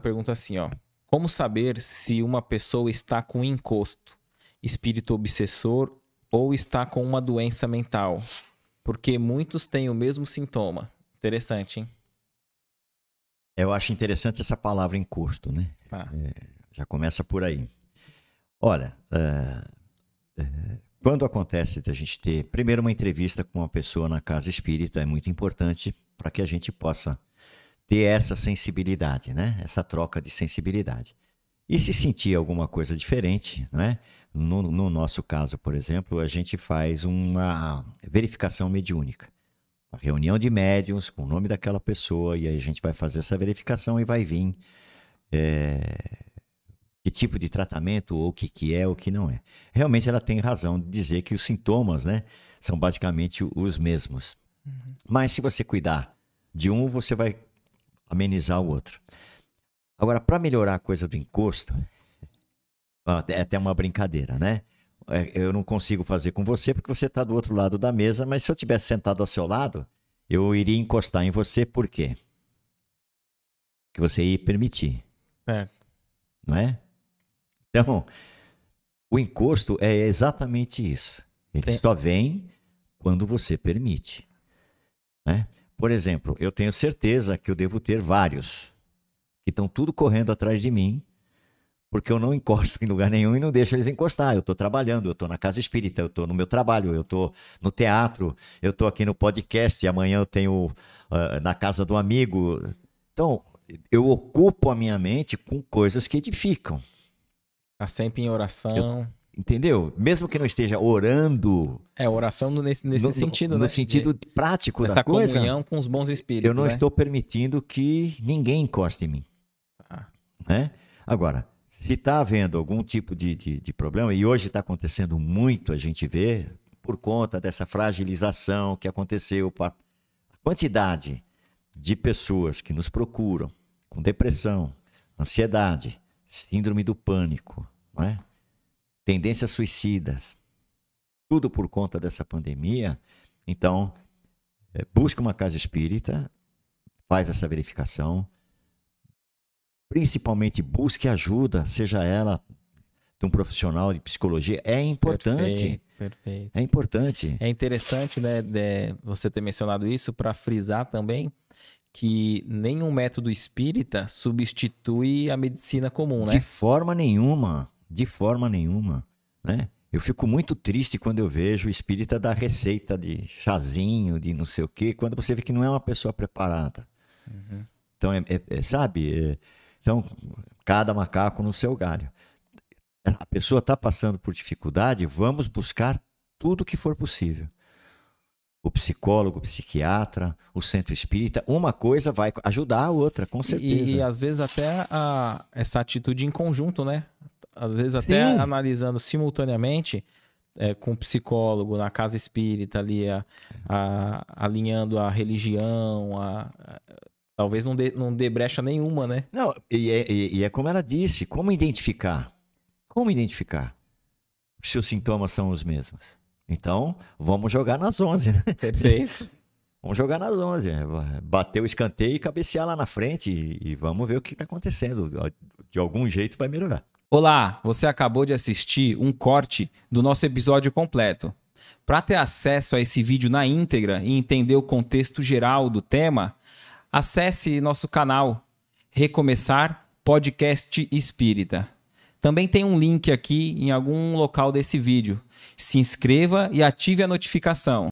pergunta assim, ó. Como saber se uma pessoa está com encosto, espírito obsessor ou está com uma doença mental? Porque muitos têm o mesmo sintoma. Interessante, hein? Eu acho interessante essa palavra encosto, né? Tá. É, já começa por aí. Olha, é, é, quando acontece de a gente ter, primeiro, uma entrevista com uma pessoa na casa espírita, é muito importante para que a gente possa ter essa sensibilidade, né? Essa troca de sensibilidade. E se sentir alguma coisa diferente, né? No, no nosso caso, por exemplo, a gente faz uma verificação mediúnica. Uma reunião de médiums com o nome daquela pessoa, e aí a gente vai fazer essa verificação e vai vir é, que tipo de tratamento, ou o que, que é, ou o que não é. Realmente ela tem razão de dizer que os sintomas, né? São basicamente os mesmos. Uhum. Mas se você cuidar de um, você vai amenizar o outro. Agora, para melhorar a coisa do encosto, é até uma brincadeira, né? É, eu não consigo fazer com você porque você está do outro lado da mesa, mas se eu tivesse sentado ao seu lado, eu iria encostar em você, por quê? Que você ia permitir. É. Não é? Então, o encosto é exatamente isso. Ele Tem... só vem quando você permite. Né? Por exemplo, eu tenho certeza que eu devo ter vários que estão tudo correndo atrás de mim, porque eu não encosto em lugar nenhum e não deixo eles encostar. Eu estou trabalhando, eu estou na casa espírita, eu estou no meu trabalho, eu estou no teatro, eu estou aqui no podcast, e amanhã eu tenho uh, na casa do amigo. Então, eu ocupo a minha mente com coisas que edificam. Está sempre em oração. Eu Entendeu? Mesmo que não esteja orando. É, oração nesse, nesse no, sentido, no, né? No sentido de, prático da coisa. comunhão com os bons espíritos. Eu não né? estou permitindo que ninguém encoste em mim. Ah. Né? Agora, se está havendo algum tipo de, de, de problema, e hoje está acontecendo muito, a gente vê, por conta dessa fragilização que aconteceu, a quantidade de pessoas que nos procuram com depressão, ansiedade, síndrome do pânico, não é? tendências suicidas, tudo por conta dessa pandemia. Então, é, busca uma casa espírita, faz essa verificação. Principalmente busque ajuda, seja ela de um profissional de psicologia, é importante. Perfeito, perfeito. É importante. É interessante, né, de, você ter mencionado isso para frisar também que nenhum método espírita substitui a medicina comum, né? De forma nenhuma. De forma nenhuma, né? Eu fico muito triste quando eu vejo o espírita dar receita de chazinho, de não sei o quê, quando você vê que não é uma pessoa preparada. Uhum. Então, é, é, é sabe? É, então, cada macaco no seu galho. A pessoa está passando por dificuldade, vamos buscar tudo que for possível. O psicólogo, o psiquiatra, o centro espírita, uma coisa vai ajudar a outra, com certeza. E, e às vezes até a, essa atitude em conjunto, né? às vezes até Sim. analisando simultaneamente é, com o psicólogo na casa espírita ali, a, a, alinhando a religião, a, a, talvez não dê, não dê brecha nenhuma, né? Não, e é, e é como ela disse, como identificar? Como identificar se os sintomas são os mesmos? Então, vamos jogar nas 11, né? Perfeito. vamos jogar nas 11. É, bater o escanteio e cabecear lá na frente e vamos ver o que está acontecendo. De algum jeito vai melhorar. Olá, você acabou de assistir um corte do nosso episódio completo. Para ter acesso a esse vídeo na íntegra e entender o contexto geral do tema, acesse nosso canal Recomeçar Podcast Espírita. Também tem um link aqui em algum local desse vídeo. Se inscreva e ative a notificação.